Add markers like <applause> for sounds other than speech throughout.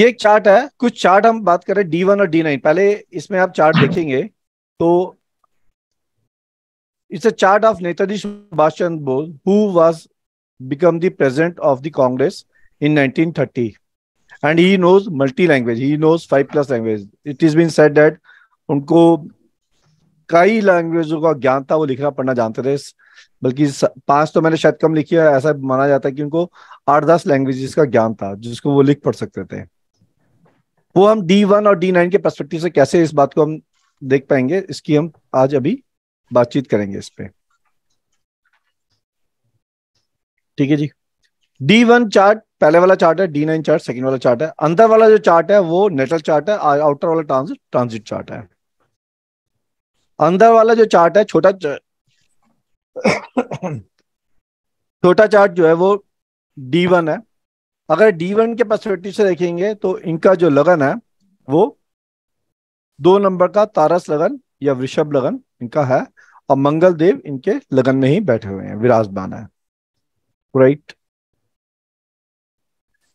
ये एक चार्ट है कुछ चार्ट हम बात करें डी वन और डी नाइन पहले इसमें आप चार्ट <clears throat> देखेंगे तो it's a chart of Netaji Subhash Chandra Bose who was become the president of the Congress in 1930 and he knows multi language he knows five plus language it is been said that उनको कई लैंग्वेजों का ज्ञान था वो लिखना पढ़ना जानते थे बल्कि पांच तो मैंने शायद कम लिखी है ऐसा माना जाता है कि उनको आठ दस लैंग्वेजेस का ज्ञान था जिसको वो लिख पढ़ सकते थे वो हम डी वन और डी नाइन के परस्पेक्टिव से कैसे इस बात को हम देख पाएंगे इसकी हम आज अभी बातचीत करेंगे इस पर ठीक है जी डी वन चार्ट पहले वाला चार्ट है डी नाइन चार्ट सेकंड वाला चार्ट है अंदर वाला जो चार्ट है वो नेटल चार्ट है आउटर वाला ट्रांसिट ट्रांसिट चार्ट है अंदर वाला जो चार्ट है छोटा <coughs> छोटा चार्ट जो है वो डी वन है अगर डी वन के परस्पेक्टिव से देखेंगे तो इनका जो लगन है वो दो नंबर का तारस लगन या वृषभ लगन इनका है और मंगल देव इनके लगन में ही बैठे हुए हैं विराजमान है राइट right.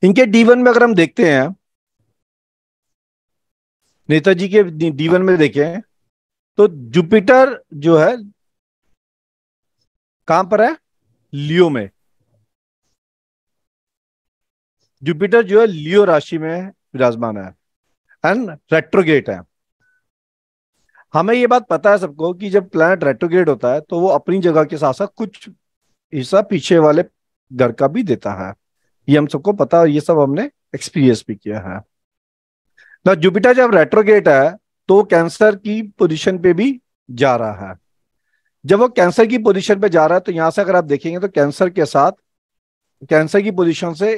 इनके डी वन में अगर हम देखते हैं नेताजी के डी वन में देखें तो जुपिटर जो है कहां पर है लियो में जुपिटर जो है लियो राशि में विराजमान है एंड रेट्रोगेट है हमें ये बात पता है सबको कि जब प्लैनेट रेट्रोगेट होता है तो वो अपनी जगह के साथ साथ कुछ हिस्सा पीछे वाले घर का भी देता है ये हम सबको पता है ये सब हमने एक्सपीरियंस भी किया है ना जुपिटर जब रेट्रोगेट है तो कैंसर की पोजीशन पे भी जा रहा है जब वो कैंसर की पोजीशन पे जा रहा है तो यहां से अगर आप देखेंगे तो कैंसर के साथ कैंसर की पोजीशन से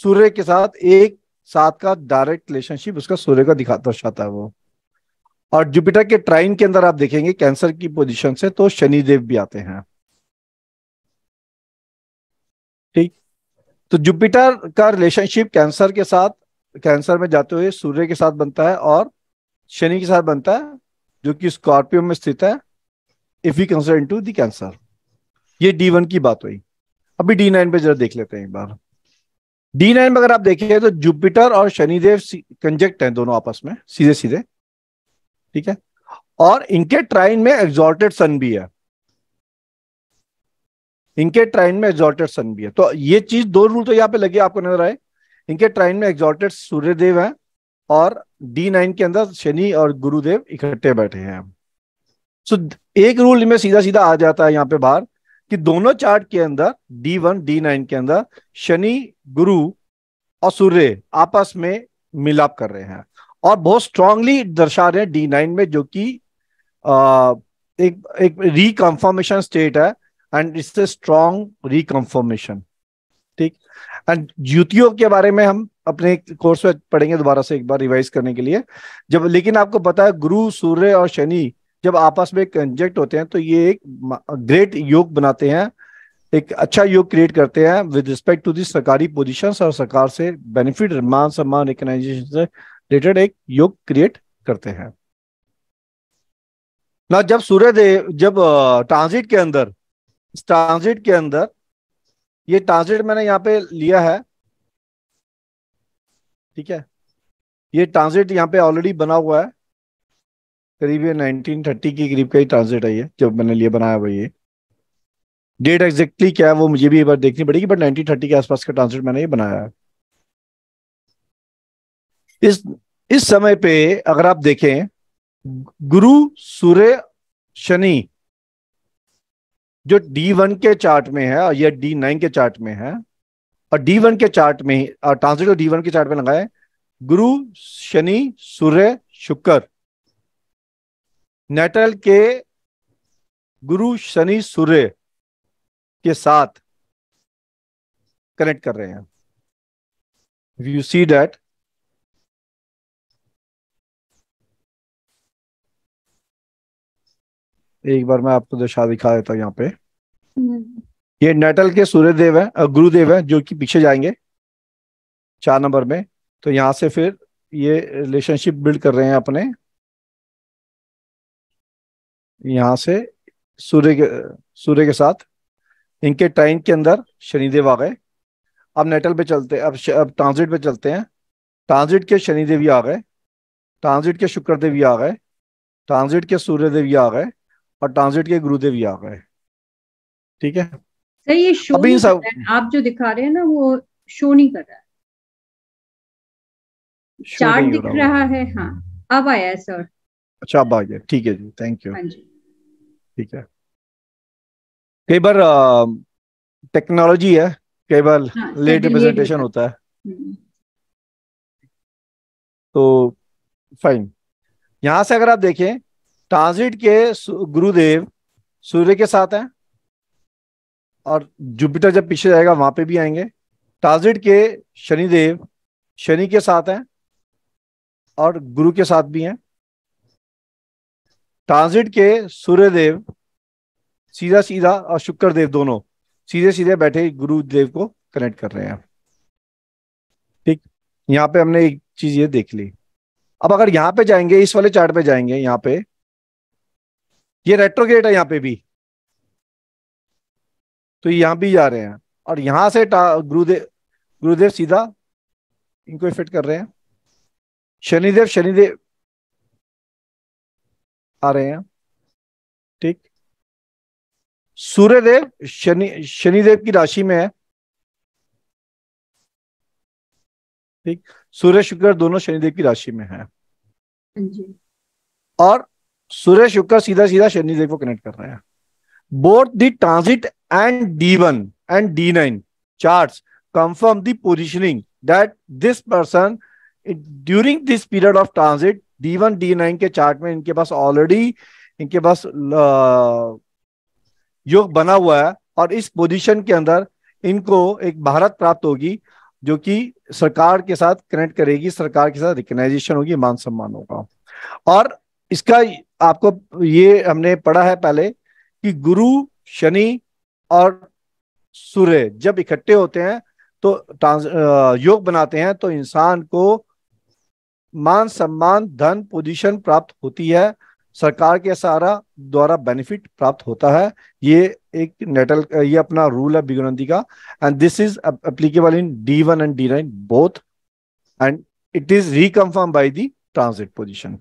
सूर्य के साथ एक साथ का डायरेक्ट रिलेशनशिप उसका सूर्य का दिखा दर्शाता है वो और जुपिटर के ट्राइन के अंदर आप देखेंगे कैंसर की पोजिशन से तो शनिदेव भी आते हैं ठीक तो जुपिटर का रिलेशनशिप कैंसर के साथ कैंसर में जाते हुए सूर्य के साथ बनता है और शनि के साथ बनता है जो कि स्कॉर्पियो में स्थित है if you consider to the Cancer ये डी वन की बात हुई अभी डी नाइन पे जरा देख लेते हैं एक बार डी नाइन में अगर आप देखिए तो जुपिटर और शनिदेव कंजेक्ट हैं दोनों आपस में सीधे सीधे ठीक है और इनके ट्राइन में एग्जॉर्टेड सन भी है इनके ट्राइन में एग्जॉर्टेड सन भी है तो ये चीज दो रूल तो यहाँ पे लगे आपको नजर आए इनके ट्राइन में एग्जॉर्टेड सूर्यदेव है और डी नाइन के अंदर शनि और गुरुदेव इकट्ठे बैठे हैं सो so, एक रूल में सीधा सीधा आ जाता है यहाँ पे बाहर कि दोनों चार्ट के अंदर डी वन डी नाइन के अंदर शनि गुरु और सूर्य आपस में मिलाप कर रहे हैं और बहुत स्ट्रांगली दर्शा रहे हैं डी नाइन में जो कि एक एक रिकन्फर्मेशन स्टेट है and it's a strong reconfirmation ठीक एंड युतियों के बारे में हम अपने कोर्स में पढ़ेंगे दोबारा से एक बार रिवाइज करने के लिए जब लेकिन आपको पता है गुरु सूर्य और शनि जब आपस में कंजेक्ट होते हैं तो ये एक ग्रेट योग बनाते हैं एक अच्छा योग क्रिएट करते हैं विद रिस्पेक्ट टू दी सरकारी पोजिशन और सरकार से बेनिफिट मान सम्मान रिकनाइजेशन से रिलेटेड एक योग क्रिएट करते हैं ना जब देव जब ट्रांजिट के अंदर ट्रांजिट के अंदर ये ट्रांजिट मैंने यहाँ पे लिया है ठीक है ये ट्रांजिट यहाँ पे ऑलरेडी बना हुआ है करीब ये 1930 के करीब का ही ट्रांसलेट आई है जब मैंने लिए बनाया हुआ ये डेट एग्जैक्टली क्या है वो मुझे भी एक बार देखनी पड़ेगी बट नाइनटीन थर्टी के आसपास का ट्रांसलेट मैंने ये बनाया है इस इस समय पे अगर आप देखें गुरु सूर्य शनि जो डी वन के चार्ट में है और या डी नाइन के चार्ट में है और डी वन के चार्ट में ट्रांसलेट डी वन के चार्ट में लगाए गुरु शनि सूर्य शुक्र नेटल के गुरु शनि सूर्य के साथ कनेक्ट कर रहे हैं यू सी डेट एक बार मैं आपको दशा दिखा देता हूं यहाँ पे ये नेटल के सूर्य देव है गुरुदेव है जो कि पीछे जाएंगे चार नंबर में तो यहां से फिर ये रिलेशनशिप बिल्ड कर रहे हैं अपने यहाँ से सूर्य के सूर्य के साथ इनके टाइम के अंदर शनिदेव आ गए अब नेटल पे चलते अब अब ट्रांजिट पे चलते हैं ट्रांजिट के शनिदेव आ गए ट्रांजिट के शुक्रदेव भी आ गए ट्रांजिट के सूर्यदेव भी आ गए और ट्रांजिट के गुरुदेव भी आ गए ठीक है सही ये शो अभी सब आप जो दिखा रहे हैं ना वो शो नहीं कर रहा है चार्ट दिख रहा है हाँ अब आया है सर अच्छा अब आ गया ठीक है जी थैंक यू हाँ ठीक है कई बार टेक्नोलॉजी है कई बार लेट हाँ, रिप्रेजेंटेशन होता है हम्म। तो फाइन यहां से अगर आप देखें ट्रांसिट के गुरुदेव सूर्य के साथ हैं और जुपिटर जब पीछे जाएगा वहां पे भी आएंगे ट्रांसिट के शनिदेव शनि के साथ हैं और गुरु के साथ भी हैं ट्रांजिट के सूर्यदेव सीधा सीधा और शुक्र देव दोनों सीधे सीधे बैठे गुरु देव को कनेक्ट कर रहे हैं ठीक यहाँ पे हमने एक चीज ये देख ली अब अगर यहाँ पे जाएंगे इस वाले चार्ट पे जाएंगे यहाँ पे ये रेट्रोगेट है यहाँ पे भी तो यहां भी जा रहे हैं और यहां से गुरुदेव गुरुदेव सीधा इनको इफेक्ट कर रहे हैं शनिदेव शनिदेव आ रहे हैं ठीक सूर्यदेव शनि शनिदेव की राशि में है ठीक सूर्य शुक्र दोनों शनिदेव की राशि में है और सूर्य शुक्र सीधा सीधा शनिदेव को कनेक्ट कर रहे हैं both the transit and D one and D nine chart confirm the positioning that this person during this period of transit D one D nine के चार्ट में इनके पास ऑलरेडी इनके पास योग बना हुआ है और इस पोजीशन के अंदर इनको एक भारत प्राप्त होगी जो कि सरकार के साथ कनेक्ट करेगी सरकार के साथ रिकनाइजेशन होगी मान सम्मान होगा और इसका आपको ये हमने पढ़ा है पहले कि गुरु शनि और सूर्य जब इकट्ठे होते हैं तो योग बनाते हैं तो इंसान को मान सम्मान धन पोजीशन प्राप्त होती है सरकार के सहारा द्वारा बेनिफिट प्राप्त होता है ये एक नेटल ये अपना रूल है बिगुनंदी का and this is applicable in D one and D nine both and it is reconfirm by the transit position